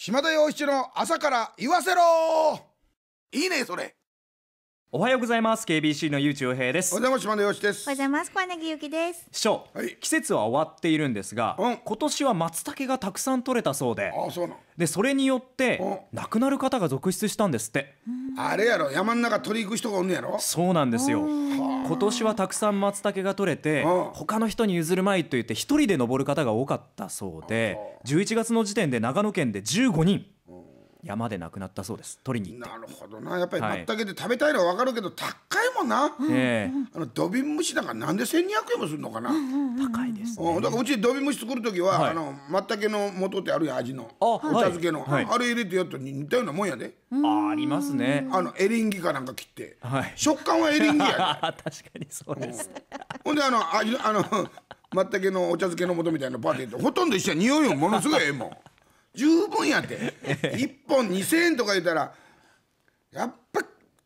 島田洋一の朝から言わせろいいねそれおはようございます KBC のゆうちよへいですおはようございます島田洋一ですおはようございます小柳ゆきです師匠、はい、季節は終わっているんですが、うん、今年は松茸がたくさん取れたそうであそうなんでそれによって、うん、亡くなる方が続出したんですってあれやろ山の中取り行く人がおんねやろそうなんですよは今年はたくさん松茸が取れて他の人に譲るまいと言って1人で登る方が多かったそうで11月の時点で長野県で15人。山で亡くなったそうです取りになるほどなやっぱり全くで食べたいのは分かるけど、高いもんな、えー、あの土瓶蒸しなんかなんで1200円もするのかな、高いです、ね、だからうち土瓶蒸し作る時は、はい、あの全くの元ってあるや味のお茶漬けの、はい、あれ入れてやったら似たようなもんやでああありますねあのエリンギかなんか切って、はい、食感はエリンギや 確かにそうです、ほんであのああの全く のお茶漬けの元みたいなパーティーってほとんど一緒や匂いもものすごいええもん十分やて1 本2,000円とか言ったらやっぱ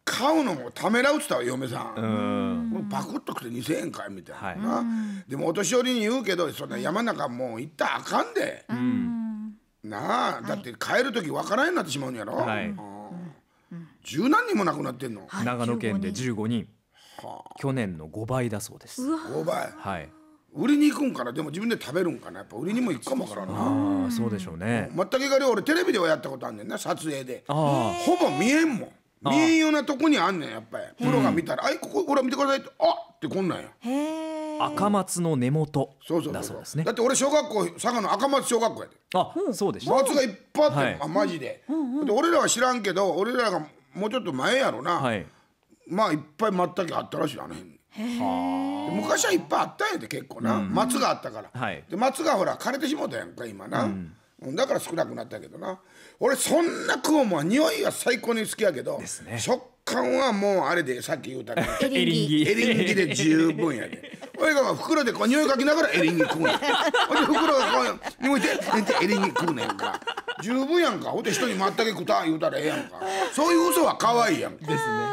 買うのもためらうっつったわ嫁さんもうパクっとくて2,000円かいみたいな、はい、でもお年寄りに言うけどそんな山中もう行ったらあかんで、うん、なあ、だって帰る時分からんになってしまうんやろ、はい、十何人も亡くなってんの、長野県で15人去年の5倍だそうです5倍はい売りに行くんかなでも自分で食べるんかなやっぱ売りにも行くかもからなあそうでしょうね全く狩り俺テレビではやったことあんねんな撮影でほぼ見えんもん見えんようなとこにあんねんやっぱりプロが見たら「あいここほら見てください」って「あっ!」ってこんなんや赤松の根元だそうですねだって俺小学校佐賀の赤松小学校やであそうでした松がいっぱいあってあマジでで俺らは知らんけど俺らがもうちょっと前やろなまあいっぱいたくあったらしいあの辺昔はいっぱいあったんやで結構な、うん、松があったから、はい、で松がほら枯れてしもたやんか今な、うん、だから少なくなったけどな俺そんな食うもん匂いは最高に好きやけど、ね、食感はもうあれでさっき言うたけど エリンギエリンギで十分やで 俺が袋でこう匂いかきながらエリンギ食うねんほんで袋がこう匂いでエリンギ食うねんか十分やんかほんで人に全く食うた言うたらええやんかそういう嘘は可愛いやんかですね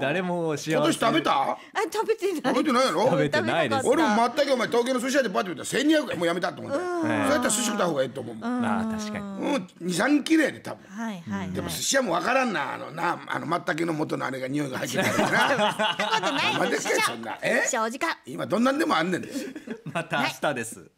誰も幸せ今年食べたあ食べてない食べてないやろ食べてないです俺も全くお前東京の寿司屋でバッて見たら1200円もうやめたと思ってそうやったら寿司食った方がいいと思うあ確かにうん23切れやで多分はいはい、でも寿司屋も分からんなあのなあの全くの元のあれが匂いが入ってたからな そんないえ正直今どんなんでもあんねんです また明日です、はい